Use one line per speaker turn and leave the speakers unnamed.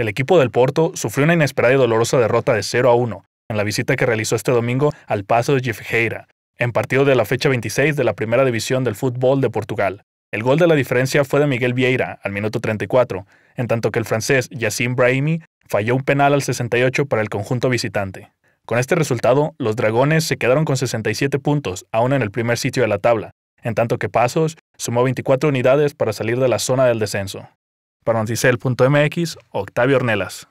el equipo del Porto sufrió una inesperada y dolorosa derrota de 0 a 1 en la visita que realizó este domingo al Paso de Gifeira, en partido de la fecha 26 de la Primera División del Fútbol de Portugal. El gol de la diferencia fue de Miguel Vieira al minuto 34, en tanto que el francés Yassim Brahimi falló un penal al 68 para el conjunto visitante. Con este resultado, los Dragones se quedaron con 67 puntos, aún en el primer sitio de la tabla, en tanto que Pasos sumó 24 unidades para salir de la zona del descenso paroncicel.mx, Octavio Ornelas.